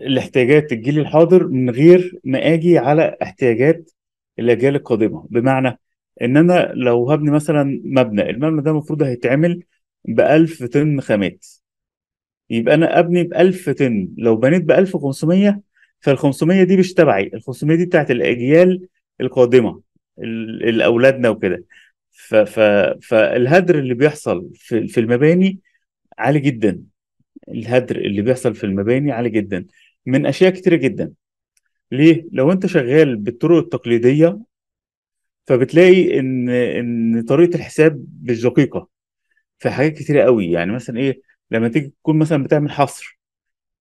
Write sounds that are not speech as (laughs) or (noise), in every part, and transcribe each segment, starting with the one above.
الاحتياجات الجيل الحاضر من غير ما اجي على احتياجات الاجيال القادمه بمعنى ان انا لو هبني مثلا مبنى المبنى ده المفروض هيتعمل ب 1000 طن خامات يبقى انا ابني ب 1000 طن لو بنيت ب 1500 فال 500 دي مش تبعي ال 500 دي بتاعت الاجيال القادمه الاولادنا وكده فالهدر اللي بيحصل في, في المباني عالي جدا الهدر اللي بيحصل في المباني عالي جدا من اشياء كتيره جدا ليه لو انت شغال بالطرق التقليديه فبتلاقي ان ان طريقه الحساب مش دقيقه في حاجات كتيره قوي يعني مثلا ايه لما تيجي تكون مثلا بتعمل حصر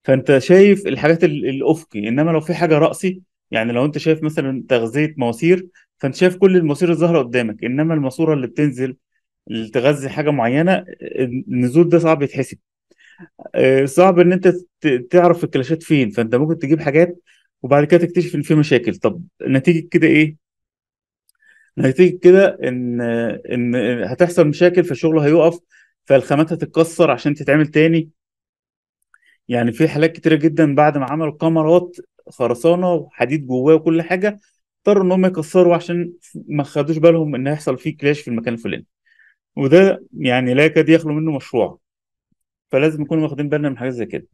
فانت شايف الحاجات الافقي انما لو في حاجه راسي يعني لو انت شايف مثلا تغذيه مواسير فانت شايف كل المواسير الظاهره قدامك انما الماسوره اللي بتنزل اللي تغذي حاجه معينه النزول ده صعب يتحسب آه، صعب ان انت تعرف الكلاشات فين فانت ممكن تجيب حاجات وبعد كده تكتشف ان في مشاكل طب نتيجه كده ايه نتيجه كده ان ان هتحصل مشاكل فالشغل هيقف فالخامات هتتكسر عشان تتعمل تاني يعني في حالات كتيره جدا بعد ما عملوا كاميرات خرسانه وحديد جواه وكل حاجه اضطروا ان هم يكسروا عشان ما خدوش بالهم ان هيحصل فيه كلاش في المكان الفلاني وده يعني لا يكاد يخلو منه مشروع فلازم نكون واخدين بالنا من حاجات زي كده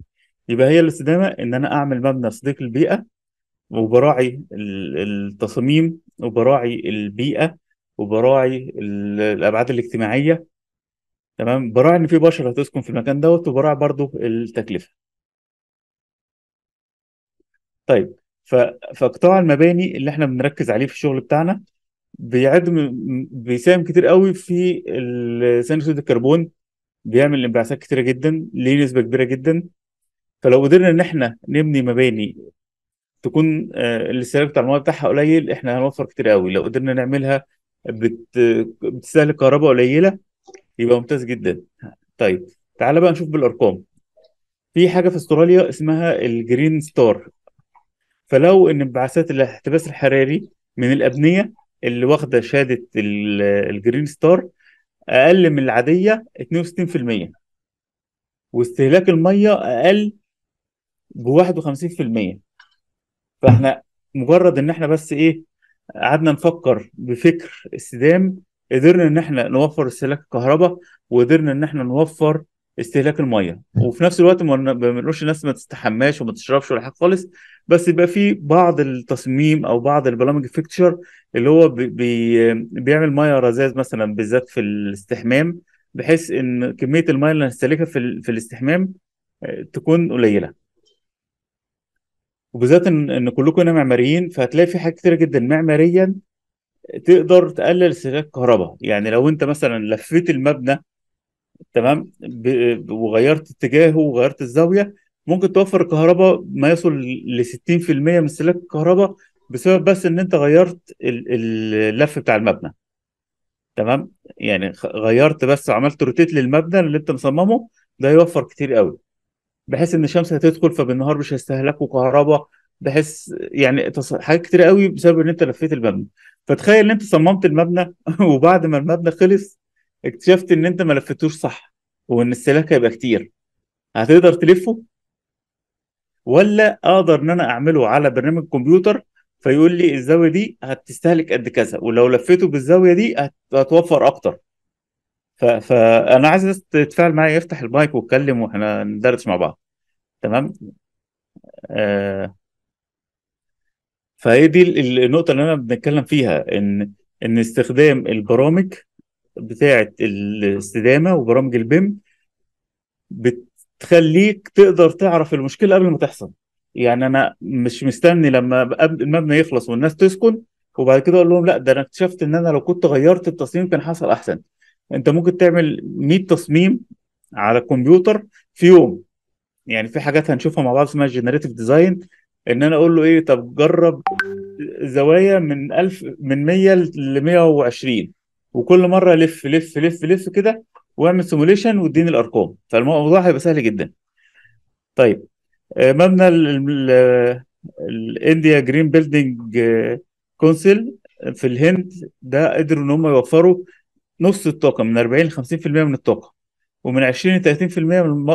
يبقى هي الاستدامه ان انا اعمل مبنى صديق للبيئه وبراعي التصاميم وبراعي البيئه وبراعي الابعاد الاجتماعيه تمام براعي ان في بشر هتسكن في المكان دوت وبراعي برضو التكلفه طيب فقطاع المباني اللي احنا بنركز عليه في الشغل بتاعنا بيعد بيساهم كتير قوي في ثاني اكسيد الكربون بيعمل انبعاثات كتيره جدا ليه نسبه كبيره جدا فلو قدرنا ان احنا نبني مباني تكون آه، الاستهلاك بتاع المايه بتاعها قليل احنا هنوفر كتير قوي لو قدرنا نعملها بت... بتستهلك كهرباء قليله يبقى ممتاز جدا طيب تعال بقى نشوف بالارقام في حاجه في استراليا اسمها الجرين ستار فلو ان انبعاثات الاحتباس الحراري من الابنيه اللي واخده شهاده الجرين ستار اقل من العاديه 62% واستهلاك الميه اقل ب 51% فاحنا مجرد ان احنا بس ايه قعدنا نفكر بفكر استدام قدرنا ان احنا نوفر استهلاك الكهرباء وقدرنا ان احنا نوفر استهلاك الميه وفي نفس الوقت ما بنقولش الناس ما تستحماش وما تشربش ولا حاجه خالص بس يبقى في بعض التصميم او بعض البرامج فيكتشر اللي هو بي بيعمل ميه رذاذ مثلا بالذات في الاستحمام بحيث ان كميه الميه اللي هنستهلكها في, في الاستحمام آه، تكون قليله وبالذات ان ان كلكم هنا معماريين فهتلاقي في حاجات كتير جدا معماريا تقدر تقلل استهلاك الكهرباء يعني لو انت مثلا لفيت المبنى تمام وغيرت اتجاهه وغيرت الزاويه ممكن توفر الكهرباء ما يصل ل 60% من استهلاك الكهرباء بسبب بس ان انت غيرت اللف بتاع المبنى تمام يعني غيرت بس عملت روتيت للمبنى اللي انت مصممه ده يوفر كتير قوي بحيث ان الشمس هتدخل فبالنهار مش هيستهلكوا كهرباء بحيث يعني حاجات كتير قوي بسبب ان انت لفيت المبنى فتخيل ان انت صممت المبنى (laughs) وبعد ما المبنى خلص اكتشفت ان انت ما لفتوش صح وان السلاك هيبقى كتير هتقدر تلفه ولا اقدر ان انا اعمله على برنامج كمبيوتر فيقول لي الزاويه دي هتستهلك قد كذا ولو لفيته بالزاويه دي هتوفر اكتر ف... فانا عايز الناس تتفاعل معايا يفتح المايك واتكلم واحنا ندردش مع بعض تمام آه... فهي دي النقطه اللي انا بنتكلم فيها ان ان استخدام البرامج بتاعه الاستدامه وبرامج البيم بتخليك تقدر تعرف المشكله قبل ما تحصل يعني انا مش مستني لما المبنى يخلص والناس تسكن وبعد كده اقول لهم لا ده انا اكتشفت ان انا لو كنت غيرت التصميم كان حصل احسن انت ممكن تعمل 100 تصميم على الكمبيوتر في يوم يعني في حاجات هنشوفها مع بعض اسمها جنريتيف ديزاين ان انا اقول له ايه طب جرب زوايا من 1000 من 100 ل 120 وكل مره لف لف لف لف كده واعمل سيموليشن واديني الارقام فالموضوع هيبقى سهل جدا طيب آه، مبنى الانديا جرين بيلدينج كونسل في الهند ده قدروا ان هم يوفروا نص الطاقه من 40 ل 50% من الطاقه ومن 20 ل 30%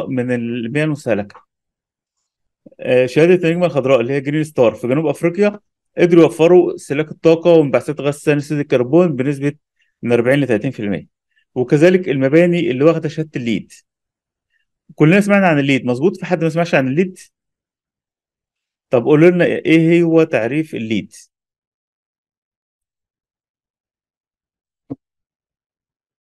من المياه المستهلكه آه، شهاده النجمه الخضراء اللي هي جرين ستار في جنوب افريقيا قدروا يوفروا استهلاك الطاقه وانبعاثات غاز ثاني اكسيد الكربون بنسبه من 40 ل 30% وكذلك المباني اللي واخده شهاده الليد كلنا سمعنا عن الليد مظبوط في حد ما سمعش عن الليد طب قولوا لنا ايه هو تعريف الليد